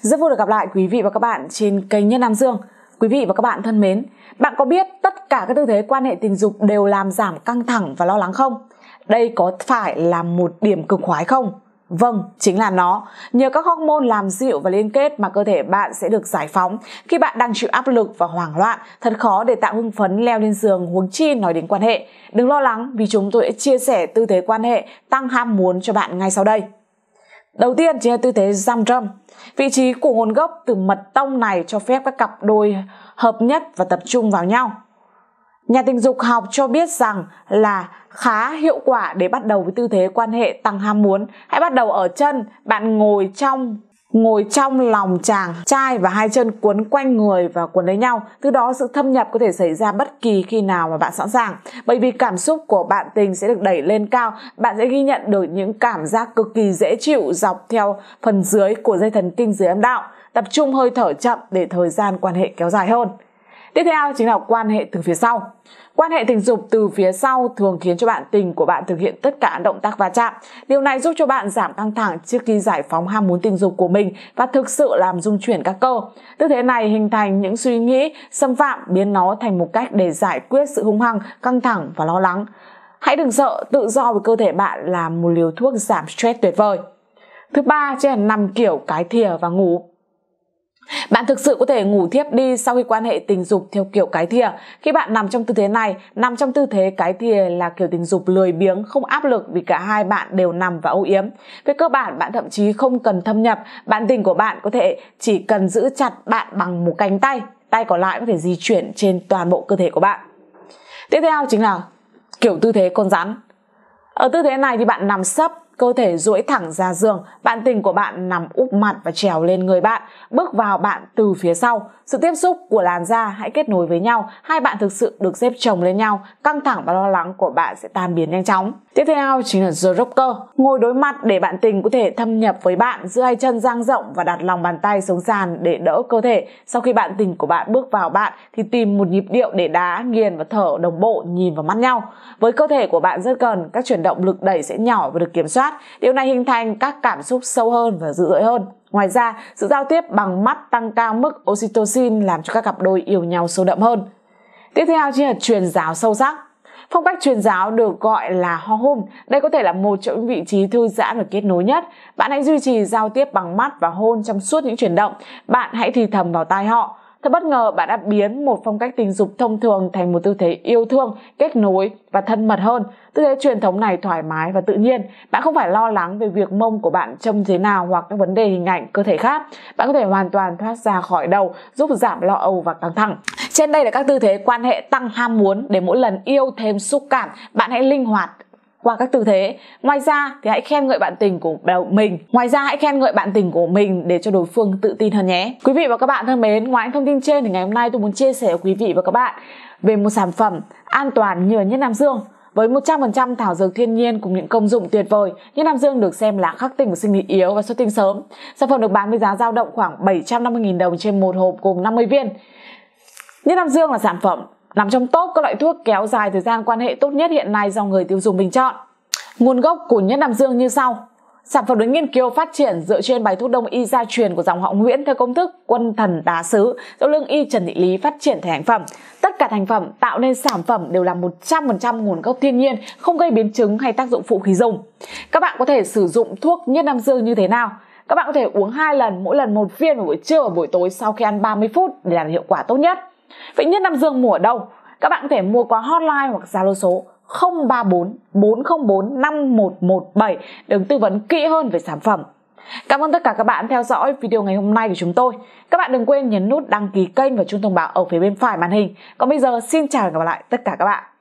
Rất vui được gặp lại quý vị và các bạn trên kênh Nhân Nam Dương. Quý vị và các bạn thân mến, bạn có biết tất cả các tư thế quan hệ tình dục đều làm giảm căng thẳng và lo lắng không? Đây có phải là một điểm cực khoái không? Vâng, chính là nó. Nhờ các hormone làm dịu và liên kết mà cơ thể bạn sẽ được giải phóng. Khi bạn đang chịu áp lực và hoảng loạn, thật khó để tạo hưng phấn leo lên giường huống chi nói đến quan hệ. Đừng lo lắng vì chúng tôi sẽ chia sẻ tư thế quan hệ tăng ham muốn cho bạn ngay sau đây. Đầu tiên chính là tư thế giam trâm Vị trí của nguồn gốc từ mật tông này cho phép các cặp đôi hợp nhất và tập trung vào nhau. Nhà tình dục học cho biết rằng là khá hiệu quả để bắt đầu với tư thế quan hệ tăng ham muốn. Hãy bắt đầu ở chân, bạn ngồi trong ngồi trong lòng chàng trai và hai chân cuốn quanh người và cuốn lấy nhau từ đó sự thâm nhập có thể xảy ra bất kỳ khi nào mà bạn sẵn sàng bởi vì cảm xúc của bạn tình sẽ được đẩy lên cao bạn sẽ ghi nhận được những cảm giác cực kỳ dễ chịu dọc theo phần dưới của dây thần kinh dưới âm đạo tập trung hơi thở chậm để thời gian quan hệ kéo dài hơn Tiếp theo chính là quan hệ từ phía sau. Quan hệ tình dục từ phía sau thường khiến cho bạn tình của bạn thực hiện tất cả động tác va chạm. Điều này giúp cho bạn giảm căng thẳng trước khi giải phóng ham muốn tình dục của mình và thực sự làm rung chuyển các cơ. Tư thế này hình thành những suy nghĩ xâm phạm biến nó thành một cách để giải quyết sự hung hăng, căng thẳng và lo lắng. Hãy đừng sợ, tự do với cơ thể bạn là một liều thuốc giảm stress tuyệt vời. Thứ ba, chính là nằm kiểu cái thìa và ngủ. Bạn thực sự có thể ngủ thiếp đi sau khi quan hệ tình dục theo kiểu cái thìa. Khi bạn nằm trong tư thế này, nằm trong tư thế cái thìa là kiểu tình dục lười biếng, không áp lực vì cả hai bạn đều nằm và âu yếm. Về cơ bản, bạn thậm chí không cần thâm nhập, bạn tình của bạn có thể chỉ cần giữ chặt bạn bằng một cánh tay, tay còn lại có thể di chuyển trên toàn bộ cơ thể của bạn. Tiếp theo chính là kiểu tư thế con rắn. Ở tư thế này thì bạn nằm sấp cơ thể duỗi thẳng ra giường, bạn tình của bạn nằm úp mặt và trèo lên người bạn, bước vào bạn từ phía sau. Sự tiếp xúc của làn da hãy kết nối với nhau, hai bạn thực sự được xếp chồng lên nhau, căng thẳng và lo lắng của bạn sẽ tan biến nhanh chóng. Tiếp theo chính là The Rocker, ngồi đối mặt để bạn tình có thể thâm nhập với bạn, giữa hai chân dang rộng và đặt lòng bàn tay xuống sàn để đỡ cơ thể. Sau khi bạn tình của bạn bước vào bạn thì tìm một nhịp điệu để đá, nghiền và thở đồng bộ nhìn vào mắt nhau. Với cơ thể của bạn rất cần, các chuyển động lực đẩy sẽ nhỏ và được kiểm soát mắt. Điều này hình thành các cảm xúc sâu hơn và dữ dội hơn. Ngoài ra, sự giao tiếp bằng mắt tăng cao mức oxytocin làm cho các cặp đôi yêu nhau sâu đậm hơn. Tiếp theo chính là truyền giáo sâu sắc. Phong cách truyền giáo được gọi là ho hôn. Đây có thể là một trong những vị trí thư giãn và kết nối nhất. Bạn hãy duy trì giao tiếp bằng mắt và hôn trong suốt những chuyển động. Bạn hãy thì thầm vào tai họ. Thật bất ngờ bạn đã biến một phong cách tình dục thông thường thành một tư thế yêu thương, kết nối và thân mật hơn. Tư thế truyền thống này thoải mái và tự nhiên. Bạn không phải lo lắng về việc mông của bạn trông thế nào hoặc các vấn đề hình ảnh cơ thể khác. Bạn có thể hoàn toàn thoát ra khỏi đầu, giúp giảm lo âu và căng thẳng. Trên đây là các tư thế quan hệ tăng ham muốn để mỗi lần yêu thêm xúc cảm, bạn hãy linh hoạt qua các tư thế ngoài ra thì hãy khen ngợi bạn tình của mình ngoài ra hãy khen ngợi bạn tình của mình để cho đối phương tự tin hơn nhé quý vị và các bạn thân mến ngoài những thông tin trên thì ngày hôm nay tôi muốn chia sẻ với quý vị và các bạn về một sản phẩm an toàn nhựa nhất nam dương với 100% thảo dược thiên nhiên cùng những công dụng tuyệt vời, Nhất Nam Dương được xem là khắc tinh của sinh lý yếu và xuất tinh sớm. Sản phẩm được bán với giá dao động khoảng 750.000 đồng trên một hộp gồm 50 viên. Nhất Nam Dương là sản phẩm nằm trong top các loại thuốc kéo dài thời gian quan hệ tốt nhất hiện nay do người tiêu dùng bình chọn. Nguồn gốc của nhất Nam Dương như sau. Sản phẩm được nghiên cứu phát triển dựa trên bài thuốc đông y gia truyền của dòng họ Nguyễn theo công thức quân thần đá sứ do lương y Trần Thị Lý phát triển thành hành phẩm. Tất cả thành phẩm tạo nên sản phẩm đều là 100% nguồn gốc thiên nhiên, không gây biến chứng hay tác dụng phụ khi dùng. Các bạn có thể sử dụng thuốc nhất Nam Dương như thế nào? Các bạn có thể uống 2 lần, mỗi lần một viên vào buổi trưa và buổi tối sau khi ăn 30 phút để làm hiệu quả tốt nhất. Vậy Nhất Nam Dương mùa đâu? Các bạn có thể mua qua hotline hoặc Zalo số 034 404 5117 để tư vấn kỹ hơn về sản phẩm. Cảm ơn tất cả các bạn theo dõi video ngày hôm nay của chúng tôi. Các bạn đừng quên nhấn nút đăng ký kênh và chuông thông báo ở phía bên phải màn hình. Còn bây giờ xin chào và gặp lại tất cả các bạn.